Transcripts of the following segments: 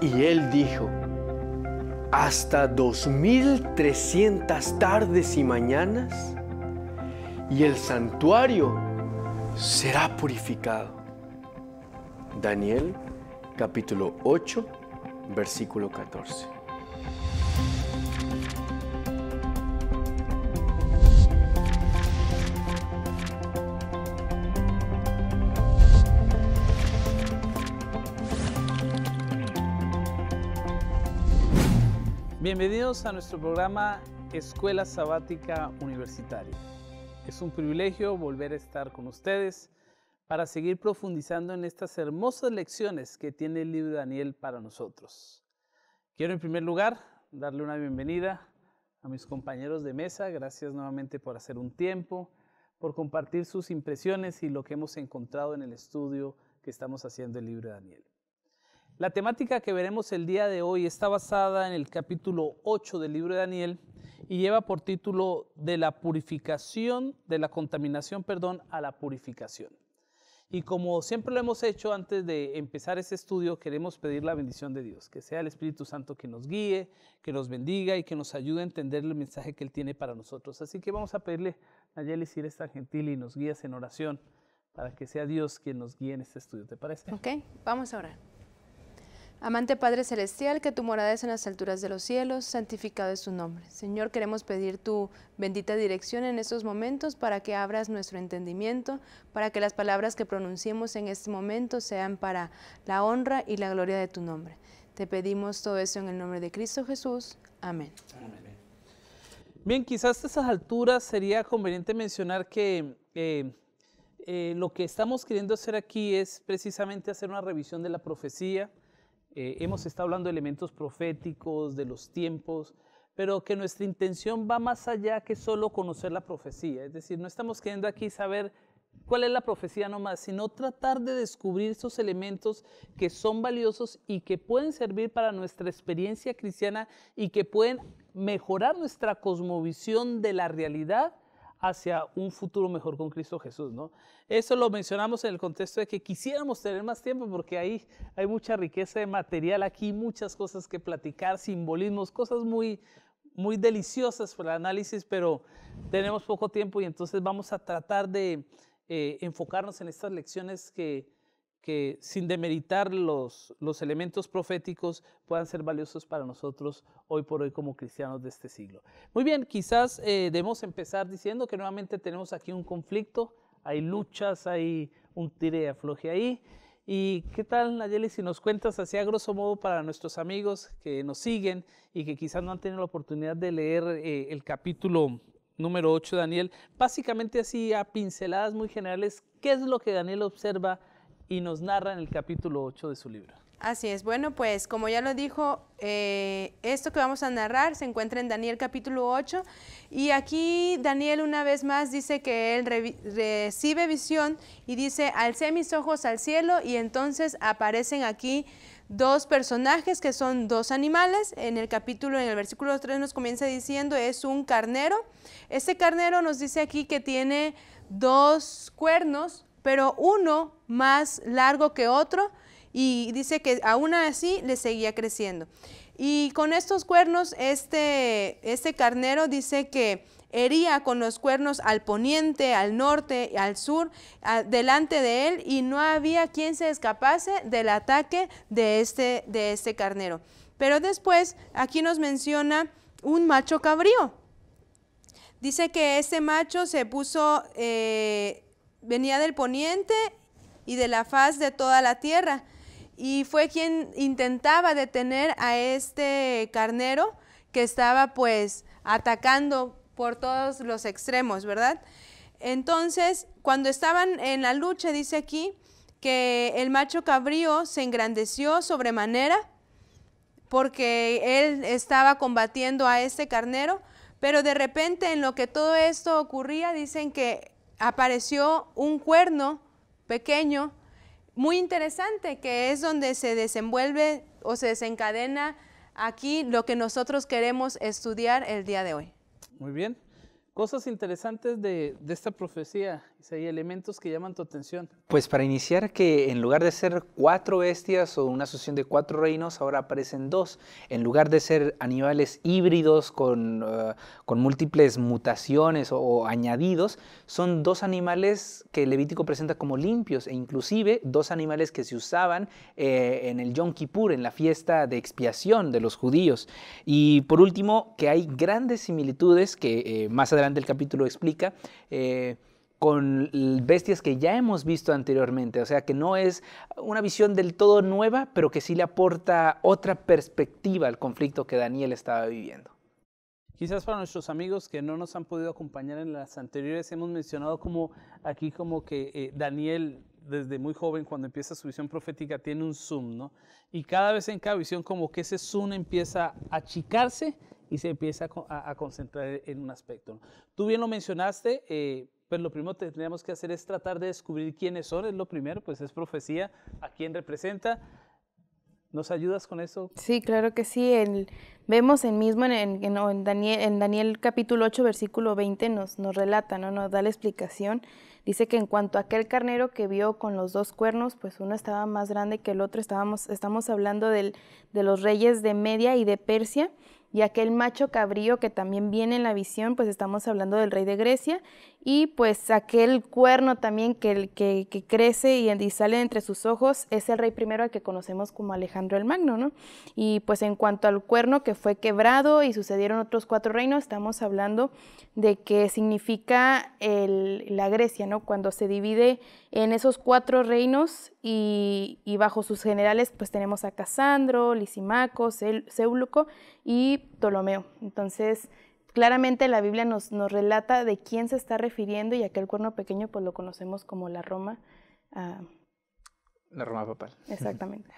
Y él dijo, hasta 2300 tardes y mañanas, y el santuario será purificado. Daniel capítulo 8, versículo 14. Bienvenidos a nuestro programa Escuela Sabática Universitaria. Es un privilegio volver a estar con ustedes para seguir profundizando en estas hermosas lecciones que tiene el libro Daniel para nosotros. Quiero en primer lugar darle una bienvenida a mis compañeros de mesa. Gracias nuevamente por hacer un tiempo, por compartir sus impresiones y lo que hemos encontrado en el estudio que estamos haciendo el libro Daniel. La temática que veremos el día de hoy está basada en el capítulo 8 del libro de Daniel y lleva por título de la purificación, de la contaminación, perdón, a la purificación. Y como siempre lo hemos hecho antes de empezar este estudio, queremos pedir la bendición de Dios, que sea el Espíritu Santo que nos guíe, que nos bendiga y que nos ayude a entender el mensaje que Él tiene para nosotros. Así que vamos a pedirle a Daniel, si eres tan gentil y nos guías en oración para que sea Dios quien nos guíe en este estudio. ¿Te parece? Ok, vamos a orar. Amante Padre Celestial, que tu morada es en las alturas de los cielos, santificado es tu nombre. Señor, queremos pedir tu bendita dirección en estos momentos para que abras nuestro entendimiento, para que las palabras que pronunciemos en este momento sean para la honra y la gloria de tu nombre. Te pedimos todo eso en el nombre de Cristo Jesús. Amén. Bien, quizás a estas alturas sería conveniente mencionar que eh, eh, lo que estamos queriendo hacer aquí es precisamente hacer una revisión de la profecía, eh, hemos estado hablando de elementos proféticos, de los tiempos, pero que nuestra intención va más allá que solo conocer la profecía. Es decir, no estamos queriendo aquí saber cuál es la profecía nomás, sino tratar de descubrir esos elementos que son valiosos y que pueden servir para nuestra experiencia cristiana y que pueden mejorar nuestra cosmovisión de la realidad hacia un futuro mejor con Cristo Jesús, ¿no? Eso lo mencionamos en el contexto de que quisiéramos tener más tiempo porque ahí hay mucha riqueza de material aquí, muchas cosas que platicar, simbolismos, cosas muy, muy deliciosas para el análisis, pero tenemos poco tiempo y entonces vamos a tratar de eh, enfocarnos en estas lecciones que que sin demeritar los, los elementos proféticos puedan ser valiosos para nosotros hoy por hoy como cristianos de este siglo. Muy bien, quizás eh, debemos empezar diciendo que nuevamente tenemos aquí un conflicto, hay luchas, hay un tire y afloje ahí. ¿Y qué tal, Nayeli, si nos cuentas así a grosso modo para nuestros amigos que nos siguen y que quizás no han tenido la oportunidad de leer eh, el capítulo número 8 de Daniel? Básicamente así a pinceladas muy generales, ¿qué es lo que Daniel observa y nos narra en el capítulo 8 de su libro. Así es, bueno, pues como ya lo dijo, eh, esto que vamos a narrar se encuentra en Daniel capítulo 8 y aquí Daniel una vez más dice que él recibe visión y dice, alcé mis ojos al cielo y entonces aparecen aquí dos personajes que son dos animales. En el capítulo, en el versículo 3 nos comienza diciendo, es un carnero. Este carnero nos dice aquí que tiene dos cuernos pero uno más largo que otro y dice que aún así le seguía creciendo. Y con estos cuernos, este, este carnero dice que hería con los cuernos al poniente, al norte, al sur, delante de él, y no había quien se escapase del ataque de este, de este carnero. Pero después aquí nos menciona un macho cabrío. Dice que este macho se puso, eh, venía del poniente y de la faz de toda la tierra. Y fue quien intentaba detener a este carnero que estaba pues atacando por todos los extremos, ¿verdad? Entonces, cuando estaban en la lucha, dice aquí, que el macho cabrío se engrandeció sobremanera porque él estaba combatiendo a este carnero, pero de repente en lo que todo esto ocurría, dicen que apareció un cuerno pequeño, muy interesante, que es donde se desenvuelve o se desencadena aquí lo que nosotros queremos estudiar el día de hoy. Muy bien. Cosas interesantes de, esta profecía hay elementos que llaman tu atención. Pues para iniciar, que en lugar de ser cuatro bestias o una asociación de cuatro reinos, ahora aparecen dos. En lugar de ser animales híbridos con, eh, múltiples mutaciones o, añadidos, son dos animales que Levítico presenta como limpios e inclusive dos animales que se usaban eh, en el Yom Kippur, en la fiesta de expiación de los judíos. Y por último, que hay grandes similitudes que eh, más adelante el capítulo explica con bestias que ya hemos visto anteriormente, o sea que no es una visión del todo nueva, pero que sí le aporta otra perspectiva al conflicto que Daniel estaba viviendo. Quizás para nuestros amigos que no nos han podido acompañar en las anteriores, hemos mencionado como aquí como que eh, Daniel desde muy joven, cuando empieza su visión profética, tiene un zoom, ¿no? Y cada vez en cada visión, como que ese zoom empieza a achicarse y se empieza a, concentrar en un aspecto. Tú bien lo mencionaste, eh, pues lo primero que tendríamos que hacer es tratar de descubrir quiénes son, es lo primero, pues es profecía, a quién representa. ¿Nos ayudas con eso? Sí, claro que sí. vemos el mismo en, Daniel, capítulo 8, versículo 20, nos, nos relata, ¿no? nos da la explicación. Dice que en cuanto a aquel carnero que vio con los dos cuernos, pues uno estaba más grande que el otro. Estábamos, estamos hablando de los reyes de Media y de Persia. Y aquel macho cabrío que también viene en la visión, pues estamos hablando del rey de Grecia y pues aquel cuerno también que, que, crece y, sale entre sus ojos es el rey primero al que conocemos como Alejandro el Magno, ¿no? Y pues en cuanto al cuerno que fue quebrado y sucedieron otros cuatro reinos, estamos hablando de qué significa la Grecia, ¿no? Cuando se divide en esos cuatro reinos y, bajo sus generales pues tenemos a Casandro, Lisimaco, Seúluco y Ptolomeo. Entonces, Claramente la Biblia nos, nos relata de quién se está refiriendo y aquel cuerno pequeño pues lo conocemos como la Roma. Ah, la Roma papal. Exactamente.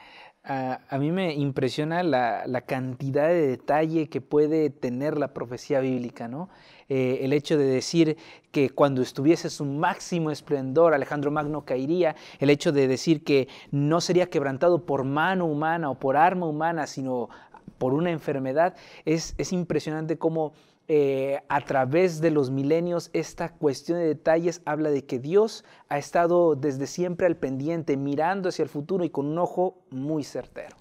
Ah, a mí me impresiona la, cantidad de detalle que puede tener la profecía bíblica, ¿no? Eh, el hecho de decir que cuando estuviese su máximo esplendor, Alejandro Magno caería, el hecho de decir que no sería quebrantado por mano humana o por arma humana, sino por una enfermedad, es, es impresionante cómo eh, a través de los milenios, esta cuestión de detalles habla de que Dios ha estado desde siempre al pendiente, mirando hacia el futuro y con un ojo muy certero.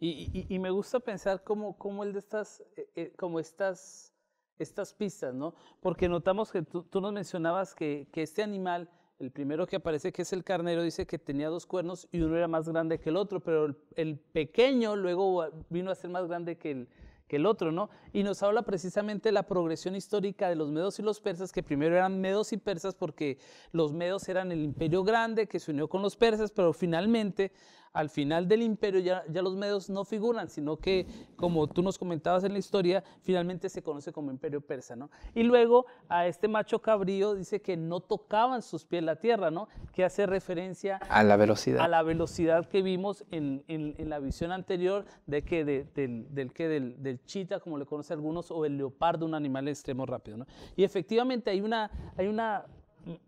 Y, me gusta pensar cómo, de estas, eh, eh, como estas, estas pistas, ¿no? Porque notamos que tú, nos mencionabas que, este animal el primero que aparece, que es el carnero, dice que tenía dos cuernos y uno era más grande que el otro, pero el pequeño luego vino a ser más grande que el, el otro, ¿no? Y nos habla precisamente la progresión histórica de los medos y los persas, que primero eran medos y persas porque los medos eran el imperio grande que se unió con los persas, pero finalmente al final del imperio ya, los medos no figuran, sino que, como tú nos comentabas en la historia, finalmente se conoce como imperio persa, ¿no? Y luego a este macho cabrío dice que no tocaban sus pies la tierra, ¿no? Que hace referencia a la velocidad. A la velocidad que vimos en, la visión anterior de que del, del, del, chita, como le conocen algunos, o el leopardo, un animal extremo rápido, ¿no? Y efectivamente hay una, hay una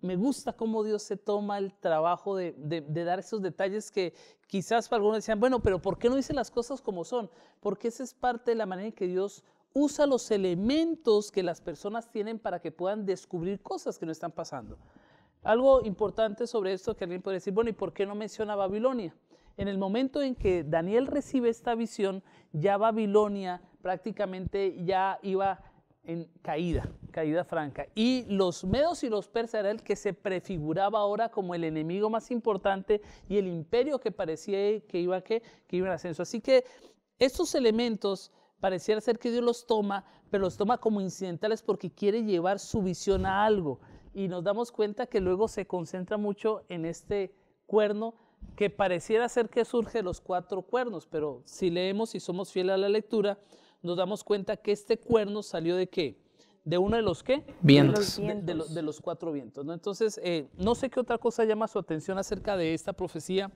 me gusta cómo Dios se toma el trabajo de, dar esos detalles que quizás para algunos decían, bueno, pero ¿por qué no dice las cosas como son? Porque esa es parte de la manera en que Dios usa los elementos que las personas tienen para que puedan descubrir cosas que no están pasando. Algo importante sobre esto que alguien puede decir, bueno, ¿y por qué no menciona Babilonia? En el momento en que Daniel recibe esta visión, ya Babilonia prácticamente ya iba en caída caída franca. Y los medos y los persas era el que se prefiguraba ahora como el enemigo más importante y el imperio que parecía que iba, que, que iba en ascenso. Así que estos elementos pareciera ser que Dios los toma, pero los toma como incidentales porque quiere llevar su visión a algo. Y nos damos cuenta que luego se concentra mucho en este cuerno que pareciera ser que surge los cuatro cuernos, pero si leemos y somos fieles a la lectura, nos damos cuenta que este cuerno salió de qué? de uno de los qué? Vientos. De, los cuatro vientos. ¿no? Entonces, eh, no sé qué otra cosa llama su atención acerca de esta profecía.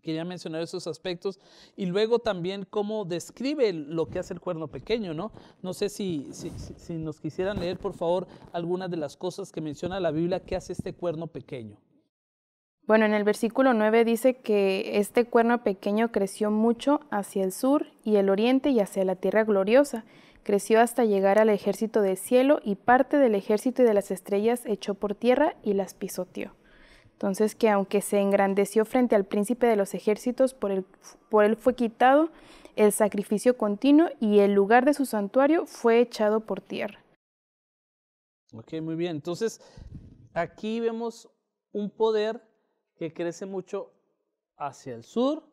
Quería mencionar esos aspectos. Y luego también cómo describe lo que hace el cuerno pequeño, ¿no? No sé si, si, nos quisieran leer, por favor, algunas de las cosas que menciona la Biblia que hace este cuerno pequeño. Bueno, en el versículo 9 dice que este cuerno pequeño creció mucho hacia el sur y el oriente y hacia la tierra gloriosa creció hasta llegar al ejército del cielo y parte del ejército y de las estrellas echó por tierra y las pisoteó. Entonces que aunque se engrandeció frente al príncipe de los ejércitos, por, él fue quitado el sacrificio continuo y el lugar de su santuario fue echado por tierra. Ok, muy bien. Entonces aquí vemos un poder que crece mucho hacia el sur,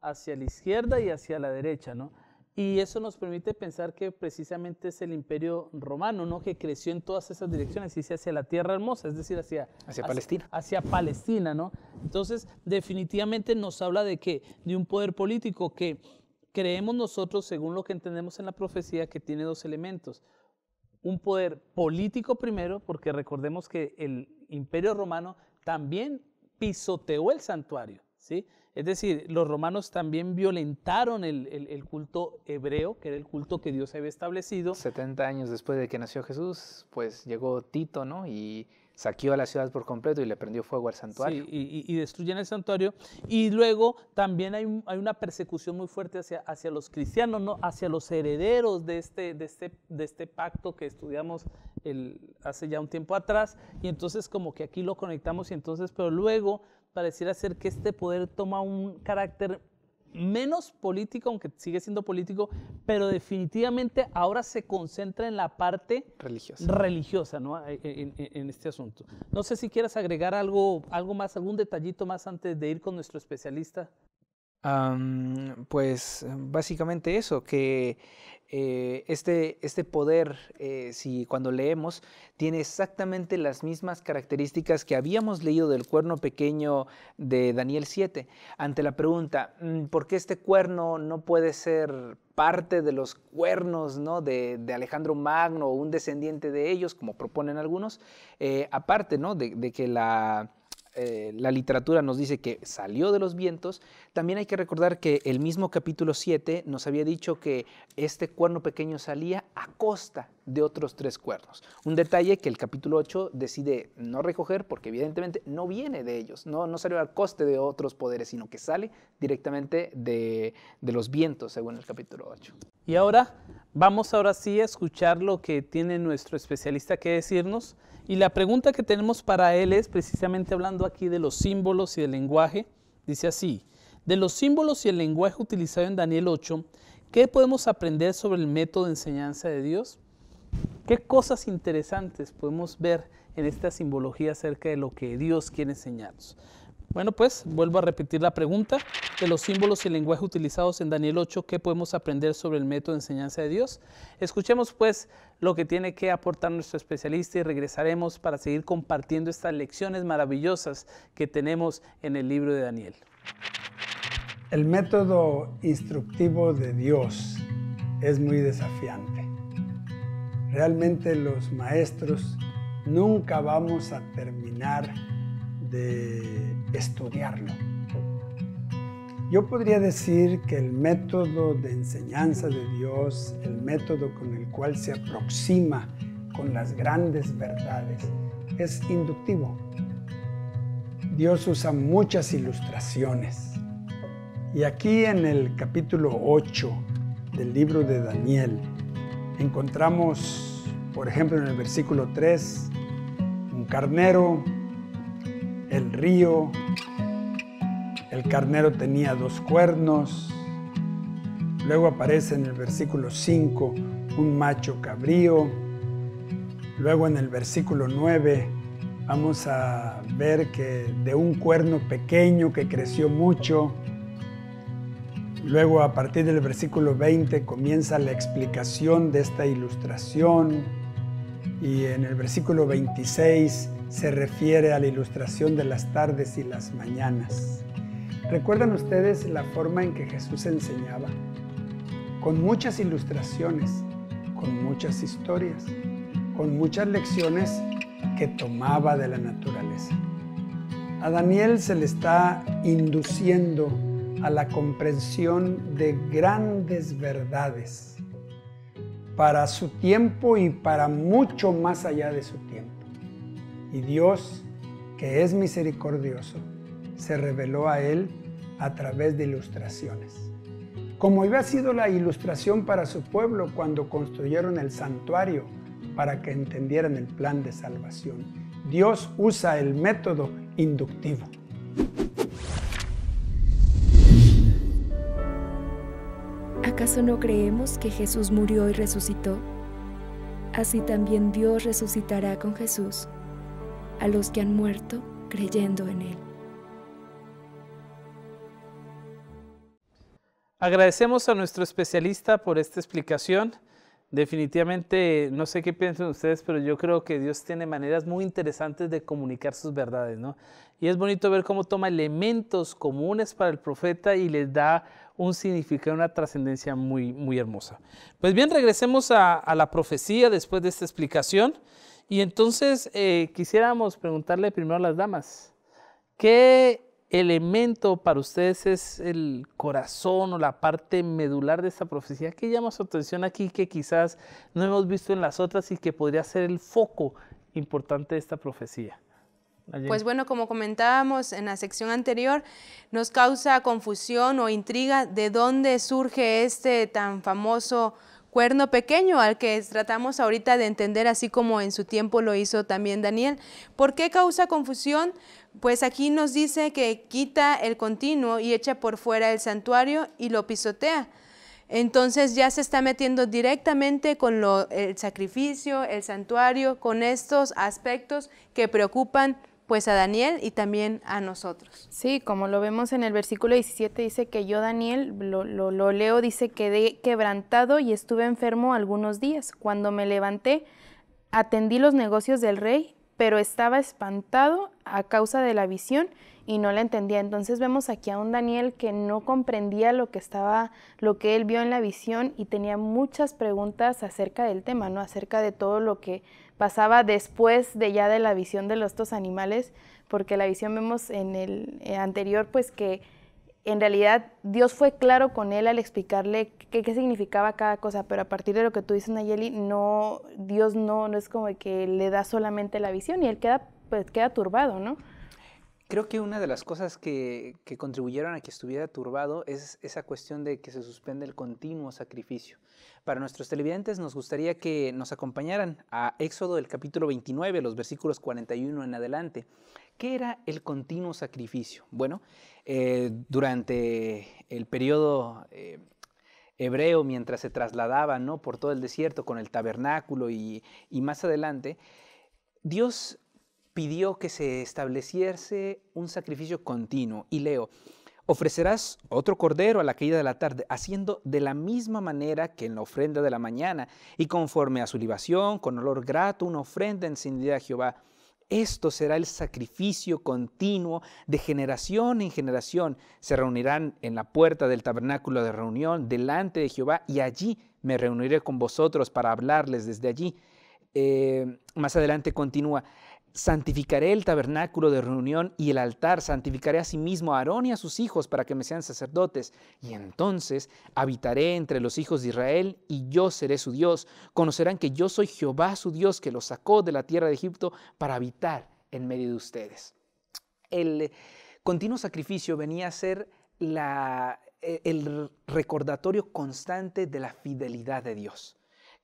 hacia la izquierda y hacia la derecha, ¿no? Y eso nos permite pensar que precisamente es el imperio romano, ¿no? Que creció en todas esas direcciones, y hacia la tierra hermosa, es decir, hacia, Palestina. Hacia Palestina, ¿no? Entonces, definitivamente nos habla de que, de un poder político que creemos nosotros, según lo que entendemos en la profecía, que tiene dos elementos. Un poder político primero, porque recordemos que el imperio romano también pisoteó el santuario. Es decir, los romanos también violentaron el, culto hebreo, que era el culto que Dios había establecido. 70 años después de que nació Jesús, pues llegó Tito, ¿no? Y saqueó a la ciudad por completo y le prendió fuego al santuario. y, destruyen el santuario. Y luego también hay, una persecución muy fuerte hacia, los cristianos, ¿no? hacia los herederos de este, este, este pacto que estudiamos hace ya un tiempo atrás. Y entonces como que aquí lo conectamos y entonces, pero luego pareciera ser que este poder toma un carácter menos político, aunque sigue siendo político, pero definitivamente ahora se concentra en la parte religiosa, ¿no? Eh, eh, eh, en, este asunto. No sé si quieras agregar algo, algo más, algún detallito más antes de ir con nuestro especialista pues básicamente eso, que eh, este, este, poder, eh, si cuando leemos, tiene exactamente las mismas características que habíamos leído del cuerno pequeño de Daniel 7, ante la pregunta, mm, ¿por qué este cuerno no puede ser parte de los cuernos ¿no? de, Alejandro Magno o un descendiente de ellos, como proponen algunos? Eh, aparte ¿no? de que la eh, la literatura nos dice que salió de los vientos, también hay que recordar que el mismo capítulo 7 nos había dicho que este cuerno pequeño salía a costa de otros tres cuernos. Un detalle que el capítulo 8 decide no recoger porque evidentemente no viene de ellos, no, no salió al coste de otros poderes, sino que sale directamente de, los vientos, según el capítulo 8. Y ahora vamos ahora sí a escuchar lo que tiene nuestro especialista que decirnos. Y la pregunta que tenemos para él es precisamente hablando aquí de los símbolos y del lenguaje. Dice así, de los símbolos y el lenguaje utilizado en Daniel 8, ¿qué podemos aprender sobre el método de enseñanza de Dios? ¿Qué cosas interesantes podemos ver en esta simbología acerca de lo que Dios quiere enseñarnos? Bueno, pues vuelvo a repetir la pregunta de los símbolos y lenguaje utilizados en Daniel 8, ¿qué podemos aprender sobre el método de enseñanza de Dios? Escuchemos pues lo que tiene que aportar nuestro especialista y regresaremos para seguir compartiendo estas lecciones maravillosas que tenemos en el libro de Daniel. El método instructivo de Dios es muy desafiante. Realmente los maestros nunca vamos a terminar de estudiarlo. Yo podría decir que el método de enseñanza de Dios, el método con el cual se aproxima con las grandes verdades, es inductivo. Dios usa muchas ilustraciones. Y aquí en el capítulo 8 del libro de Daniel encontramos por ejemplo, en el versículo 3, un carnero, el río, el carnero tenía dos cuernos, luego aparece en el versículo 5 un macho cabrío, luego en el versículo 9 vamos a ver que de un cuerno pequeño que creció mucho, Luego a partir del versículo 20 comienza la explicación de esta ilustración y en el versículo 26 se refiere a la ilustración de las tardes y las mañanas. ¿Recuerdan ustedes la forma en que Jesús enseñaba? Con muchas ilustraciones, con muchas historias, con muchas lecciones que tomaba de la naturaleza. A Daniel se le está induciendo a la comprensión de grandes verdades para su tiempo y para mucho más allá de su tiempo. Y Dios, que es misericordioso, se reveló a él a través de ilustraciones. Como había sido la ilustración para su pueblo cuando construyeron el santuario para que entendieran el plan de salvación. Dios usa el método inductivo. ¿Acaso no creemos que Jesús murió y resucitó? Así también Dios resucitará con Jesús a los que han muerto creyendo en Él. Agradecemos a nuestro especialista por esta explicación. Definitivamente, no sé qué piensan ustedes, pero yo creo que Dios tiene maneras muy interesantes de comunicar sus verdades, ¿no? Y es bonito ver cómo toma elementos comunes para el profeta y les da un significado, una trascendencia muy, muy hermosa. Pues bien, regresemos a, la profecía después de esta explicación. Y entonces eh, quisiéramos preguntarle primero a las damas, ¿qué elemento para ustedes es el corazón o la parte medular de esta profecía? ¿Qué llama su atención aquí que quizás no hemos visto en las otras y que podría ser el foco importante de esta profecía? Pues bueno, como comentábamos en la sección anterior, nos causa confusión o intriga de dónde surge este tan famoso cuerno pequeño al que tratamos ahorita de entender, así como en su tiempo lo hizo también Daniel. ¿Por qué causa confusión? Pues aquí nos dice que quita el continuo y echa por fuera el santuario y lo pisotea. Entonces ya se está metiendo directamente con el sacrificio, el santuario, con estos aspectos que preocupan pues a Daniel y también a nosotros. Sí, como lo vemos en el versículo 17, dice que yo, Daniel, lo, lo, leo, dice, quedé quebrantado y estuve enfermo algunos días. Cuando me levanté, atendí los negocios del rey, pero estaba espantado a causa de la visión y no la entendía. Entonces vemos aquí a un Daniel que no comprendía lo que estaba, lo que él vio en la visión y tenía muchas preguntas acerca del tema, ¿no? Acerca de todo lo que pasaba después de ya de la visión de los dos animales, porque la visión vemos en el eh, anterior, pues que en realidad Dios fue claro con él al explicarle qué, qué, significaba cada cosa, pero a partir de lo que tú dices, Nayeli, no, Dios no, no es como que le da solamente la visión y él queda, pues, queda turbado, ¿no? Creo que una de las cosas que, contribuyeron a que estuviera turbado es esa cuestión de que se suspende el continuo sacrificio. Para nuestros televidentes nos gustaría que nos acompañaran a Éxodo del capítulo 29, los versículos 41 en adelante. ¿Qué era el continuo sacrificio? Bueno, eh, durante el periodo... Eh, hebreo mientras se trasladaba ¿no? por todo el desierto con el tabernáculo y más adelante, Dios pidió que se estableciese un sacrificio continuo. Y leo, ofrecerás otro cordero a la caída de la tarde, haciendo de la misma manera que en la ofrenda de la mañana, y conforme a su libación, con olor grato, una ofrenda encendida a Jehová. Esto será el sacrificio continuo de generación en generación. Se reunirán en la puerta del tabernáculo de reunión delante de Jehová y allí me reuniré con vosotros para hablarles desde allí. Eh, más adelante continúa, santificaré el tabernáculo de reunión y el altar, santificaré a sí mismo a Aarón y a sus hijos para que me sean sacerdotes, y entonces habitaré entre los hijos de Israel y yo seré su Dios. Conocerán que yo soy Jehová su Dios que los sacó de la tierra de Egipto para habitar en medio de ustedes. El continuo sacrificio venía a ser e, el recordatorio constante de la fidelidad de Dios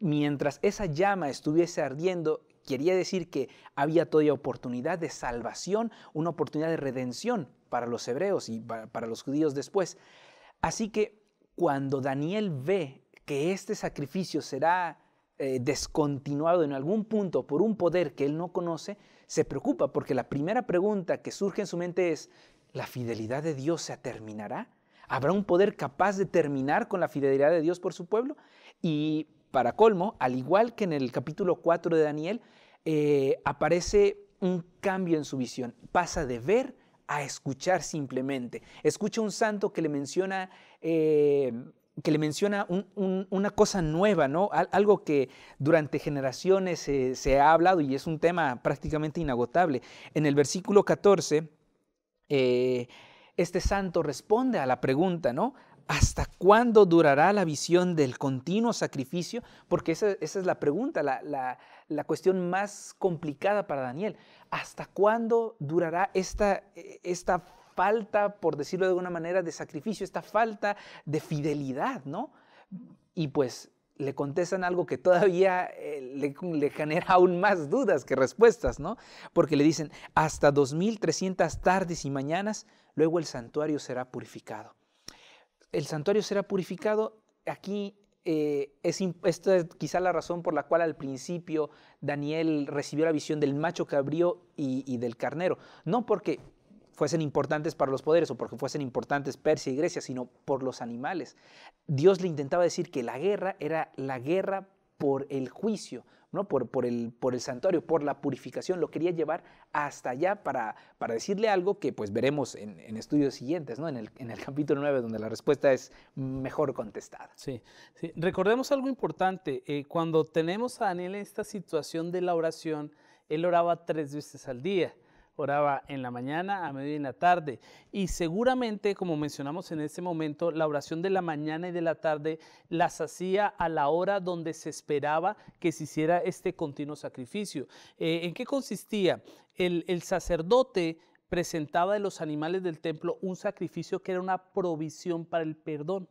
mientras esa llama estuviese ardiendo, Quería decir que había todavía oportunidad de salvación, una oportunidad de redención para los hebreos y para los judíos después. Así que cuando Daniel ve que este sacrificio será eh, descontinuado en algún punto por un poder que él no conoce, se preocupa porque la primera pregunta que surge en su mente es, ¿la fidelidad de Dios se terminará? ¿Habrá un poder capaz de terminar con la fidelidad de Dios por su pueblo? Y para colmo, al igual que en el capítulo 4 de Daniel, eh, aparece un cambio en su visión. Pasa de ver a escuchar simplemente. Escucha un santo que le menciona... Eh, que le menciona una cosa nueva, ¿no? algo que durante generaciones se ha hablado y es un tema prácticamente inagotable. En el versículo 14, eh, este santo responde a la pregunta, ¿no? ¿Hasta cuándo durará la visión del continuo sacrificio? Porque esa, es la pregunta, la, cuestión más complicada para Daniel. ¿Hasta cuándo durará esta, falta, por decirlo de alguna manera, de sacrificio, esta falta de fidelidad, ¿no? Y pues le contestan algo que todavía eh, le, le, genera aún más dudas que respuestas, ¿no? Porque le dicen, hasta 2.300 tardes y mañanas, luego el santuario será purificado el santuario será purificado. Aquí eh, es, esta quizá la razón por la cual al principio Daniel recibió la visión del macho cabrío y, y del carnero. No porque fuesen importantes para los poderes o porque fuesen importantes Persia y Grecia, sino por los animales. Dios le intentaba decir que la guerra era la guerra por el juicio, ¿no? por, por, el, por el santuario, por la purificación, lo quería llevar hasta allá para, decirle algo que pues veremos en, estudios siguientes, ¿no? en, el, en el capítulo 9, donde la respuesta es mejor contestada. Sí, recordemos algo importante, eh, cuando tenemos a Daniel en esta situación de la oración, él oraba tres veces al día oraba en la mañana, a mediodía y en la tarde. Y seguramente, como mencionamos en ese momento, la oración de la mañana y de la tarde las hacía a la hora donde se esperaba que se hiciera este continuo sacrificio. Eh, ¿En qué consistía? el sacerdote presentaba de los animales del templo un sacrificio que era una provisión para el perdón.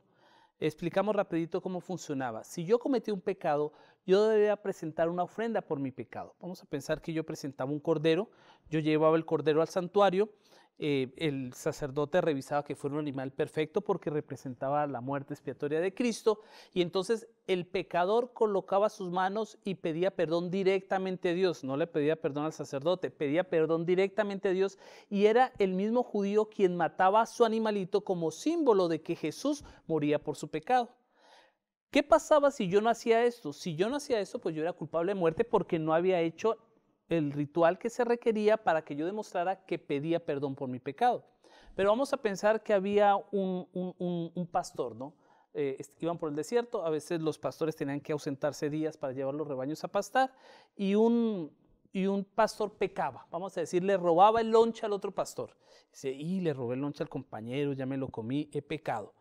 Explicamos rapidito cómo funcionaba. Si yo cometí un pecado, yo debía presentar una ofrenda por mi pecado. Vamos a pensar que yo presentaba un cordero, yo llevaba el cordero al santuario eh, el sacerdote revisaba que fuera un animal perfecto porque representaba la muerte expiatoria de Cristo y entonces el pecador colocaba sus manos y pedía perdón directamente a Dios, no le pedía perdón al sacerdote, pedía perdón directamente a Dios y era el mismo judío quien mataba a su animalito como símbolo de que Jesús moría por su pecado. ¿Qué pasaba si yo no hacía esto? Si yo no hacía esto, pues yo era culpable de muerte porque no había hecho el ritual que se requería para que yo demostrara que pedía perdón por mi pecado. Pero vamos a pensar que había un, un, pastor, ¿no? Eh, este, iban por el desierto, a veces los pastores tenían que ausentarse días para llevar los rebaños a pastar y un, y un pastor pecaba, vamos a decir, le robaba el lonche al otro pastor. Dice, y le robé el lonche al compañero, ya me lo comí, he pecado.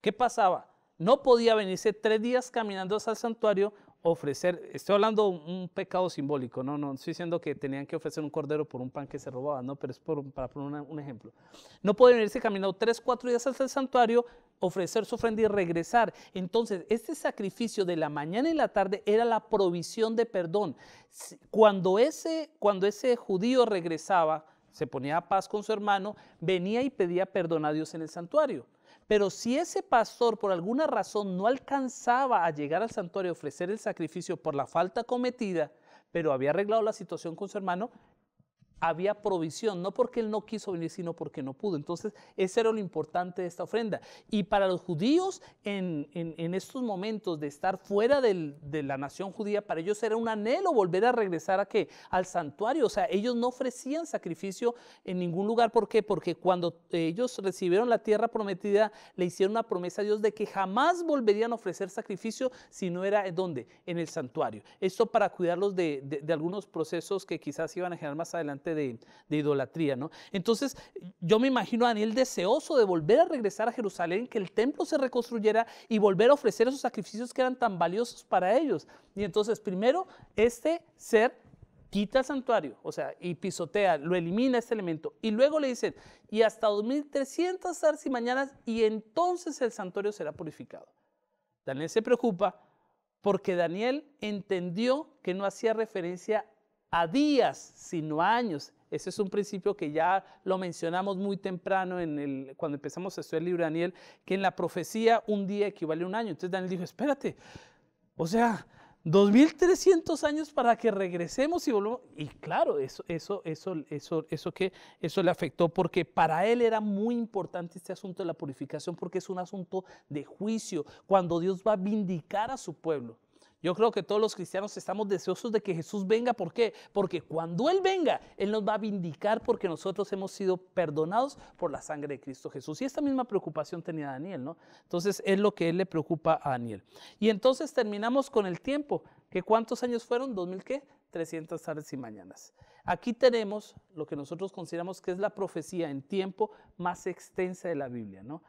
¿Qué pasaba? No podía venirse tres días caminando hasta el santuario ofrecer, estoy hablando un pecado simbólico, no, no estoy diciendo que tenían que ofrecer un cordero por un pan que se robaba, no, pero es por, para poner un ejemplo. No pueden irse caminando tres, cuatro días hasta el santuario, ofrecer su ofrenda y regresar. Entonces, este sacrificio de la mañana y la tarde era la provisión de perdón. Cuando ese, cuando ese judío regresaba, se ponía a paz con su hermano, venía y pedía perdón a Dios en el santuario. Pero si ese pastor por alguna razón no alcanzaba a llegar al santuario a ofrecer el sacrificio por la falta cometida, pero había arreglado la situación con su hermano, había provisión, no porque él no quiso venir, sino porque no pudo. Entonces, ese era lo importante de esta ofrenda. Y para los judíos, en, estos momentos de estar fuera de la nación judía, para ellos era un anhelo volver a regresar a qué? Al santuario. O sea, ellos no ofrecían sacrificio en ningún lugar. ¿Por qué? Porque cuando ellos recibieron la tierra prometida, le hicieron una promesa a Dios de que jamás volverían a ofrecer sacrificio si no era en dónde? En el santuario. Esto para cuidarlos de algunos procesos que quizás iban a generar más adelante de, idolatría. ¿no? Entonces yo me imagino a Daniel deseoso de volver a regresar a Jerusalén, que el templo se reconstruyera y volver a ofrecer esos sacrificios que eran tan valiosos para ellos. Y entonces primero este ser quita el santuario, o sea, y pisotea, lo elimina este elemento. Y luego le dicen, y hasta 2300 tardes y mañanas, y entonces el santuario será purificado. Daniel se preocupa porque Daniel entendió que no hacía referencia a a días, sino años. Ese es un principio que ya lo mencionamos muy temprano en el, cuando empezamos a estudiar el libro de Daniel, que en la profecía un día equivale a un año. Entonces Daniel dijo, espérate, o sea, 2300 años para que regresemos y volvamos. Y claro, eso, eso, eso, eso, eso, eso le afectó porque para él era muy importante este asunto de la purificación porque es un asunto de juicio, cuando Dios va a vindicar a su pueblo. Yo creo que todos los cristianos estamos deseosos de que Jesús venga. ¿Por qué? Porque cuando Él venga, Él nos va a vindicar porque nosotros hemos sido perdonados por la sangre de Cristo Jesús. Y esta misma preocupación tenía Daniel, ¿no? Entonces es lo que Él le preocupa a Daniel. Y entonces terminamos con el tiempo. ¿Que ¿Cuántos años fueron? ¿Dos mil qué? 300 tardes y mañanas. Aquí tenemos lo que nosotros consideramos que es la profecía en tiempo más extensa de la Biblia, ¿no?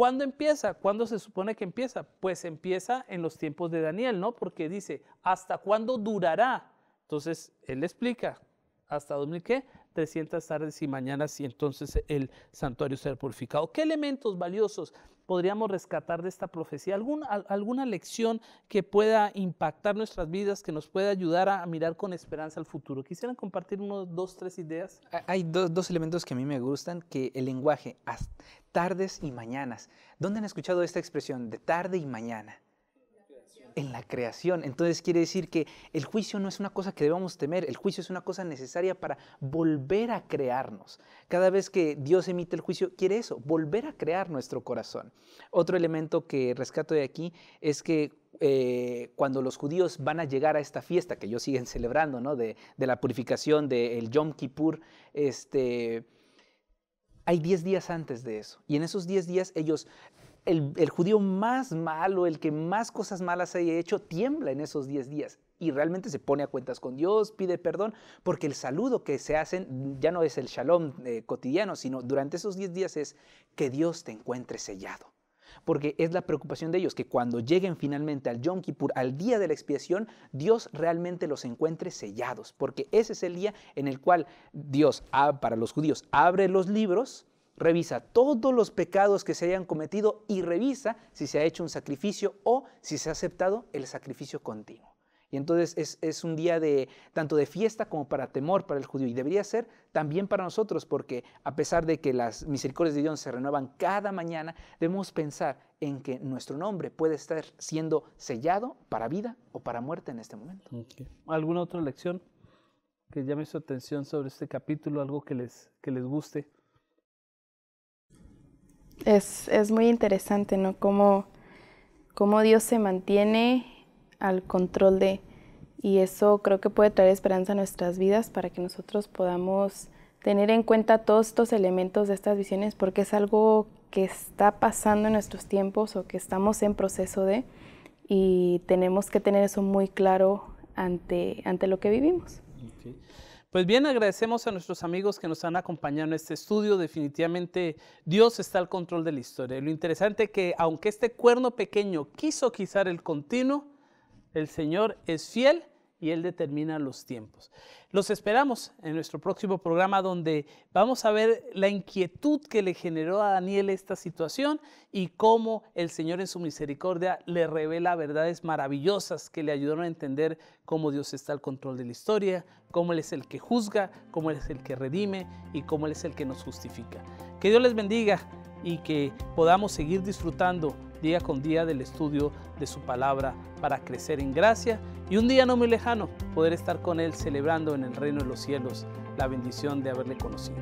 ¿Cuándo empieza? ¿Cuándo se supone que empieza? Pues empieza en los tiempos de Daniel, ¿no? Porque dice, ¿hasta cuándo durará? Entonces, él explica, ¿hasta 2000 qué? 300 tardes y mañanas y entonces el santuario será purificado. ¿Qué elementos valiosos podríamos rescatar de esta profecía? ¿Alguna, alguna lección que pueda impactar nuestras vidas, que nos pueda ayudar a, mirar con esperanza al futuro? ¿Quisieran compartir unos dos, tres ideas? Hay dos, dos elementos que a mí me gustan, que el lenguaje, tardes y mañanas. ¿Dónde han escuchado esta expresión de tarde y mañana? En la creación. Entonces quiere decir que el juicio no es una cosa que debamos temer, el juicio es una cosa necesaria para volver a crearnos. Cada vez que Dios emite el juicio, quiere eso, volver a crear nuestro corazón. Otro elemento que rescato de aquí es que eh, cuando los judíos van a llegar a esta fiesta, que ellos siguen celebrando, ¿no? de, la purificación del el Yom Kippur, este hay 10 días antes de eso. Y en esos 10 días ellos, el, judío más malo, el que más cosas malas haya hecho, tiembla en esos 10 días. Y realmente se pone a cuentas con Dios, pide perdón, porque el saludo que se hacen ya no es el shalom eh, cotidiano, sino durante esos 10 días es que Dios te encuentre sellado porque es la preocupación de ellos que cuando lleguen finalmente al Yom Kippur, al día de la expiación, Dios realmente los encuentre sellados, porque ese es el día en el cual Dios, para los judíos, abre los libros, revisa todos los pecados que se hayan cometido y revisa si se ha hecho un sacrificio o si se ha aceptado el sacrificio continuo. Y entonces es, es, un día de tanto de fiesta como para temor para el judío. Y debería ser también para nosotros, porque a pesar de que las misericordias de Dios se renuevan cada mañana, debemos pensar en que nuestro nombre puede estar siendo sellado para vida o para muerte en este momento. ¿Alguna otra lección que llame su atención sobre este capítulo? ¿Algo que les, que les guste? Es, es muy interesante, ¿no? Cómo, cómo Dios se mantiene al control de... Y eso creo que puede traer esperanza a nuestras vidas para que nosotros podamos tener en cuenta todos estos elementos de estas visiones porque es algo que está pasando en nuestros tiempos o que estamos en proceso de y tenemos que tener eso muy claro ante, ante lo que vivimos. Pues bien, agradecemos a nuestros amigos que nos han acompañado en este estudio. Definitivamente Dios está al control de la historia. Lo interesante es que aunque este cuerno pequeño quiso quizar el continuo, el Señor es fiel y Él determina los tiempos. Los esperamos en nuestro próximo programa donde vamos a ver la inquietud que le generó a Daniel esta situación y cómo el Señor en su misericordia le revela verdades maravillosas que le ayudaron a entender cómo Dios está al control de la historia, cómo Él es el que juzga, cómo Él es el que redime y cómo Él es el que nos justifica. Que Dios les bendiga y que podamos seguir disfrutando día con día del estudio de su palabra para crecer en gracia y un día no muy lejano poder estar con Él celebrando en el reino de los cielos la bendición de haberle conocido.